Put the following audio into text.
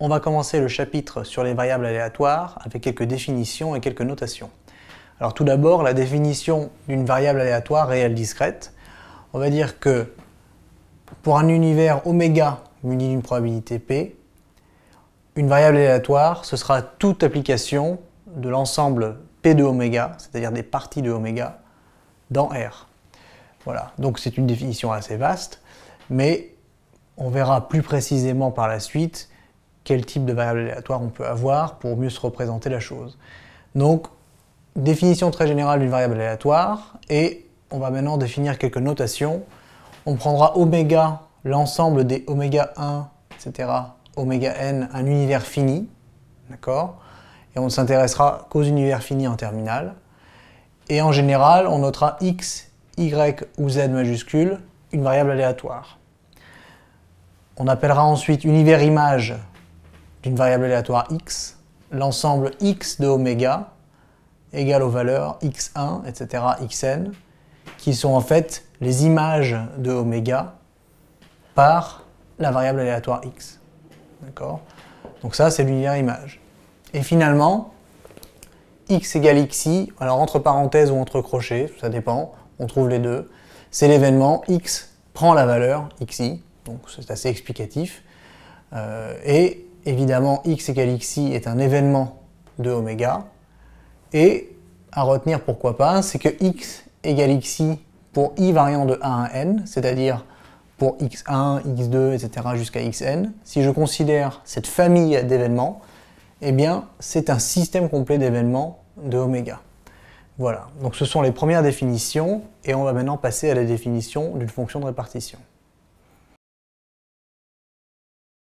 On va commencer le chapitre sur les variables aléatoires avec quelques définitions et quelques notations. Alors tout d'abord, la définition d'une variable aléatoire réelle discrète. On va dire que pour un univers oméga muni d'une probabilité p, une variable aléatoire, ce sera toute application de l'ensemble p de oméga, c'est-à-dire des parties de oméga, dans R. Voilà, donc c'est une définition assez vaste, mais on verra plus précisément par la suite quel type de variable aléatoire on peut avoir pour mieux se représenter la chose. Donc, définition très générale d'une variable aléatoire, et on va maintenant définir quelques notations. On prendra oméga, l'ensemble des oméga 1, etc., oméga n, un univers fini, d'accord Et on ne s'intéressera qu'aux univers finis en terminale. Et en général, on notera x, y ou z majuscule, une variable aléatoire. On appellera ensuite univers image d'une variable aléatoire x, l'ensemble x de oméga égale aux valeurs x1, etc., xn, qui sont en fait les images de oméga par la variable aléatoire x. D'accord Donc ça, c'est l'univers image. Et finalement, x égale xi, alors entre parenthèses ou entre crochets, ça dépend, on trouve les deux, c'est l'événement x prend la valeur xi, donc c'est assez explicatif, euh, et évidemment x égale xi est un événement de oméga. Et à retenir pourquoi pas, c'est que x égale xi pour i variant de 1 à n, c'est-à-dire pour x1, x2, etc. jusqu'à xn, si je considère cette famille d'événements, eh bien c'est un système complet d'événements de oméga. Voilà, donc ce sont les premières définitions et on va maintenant passer à la définition d'une fonction de répartition.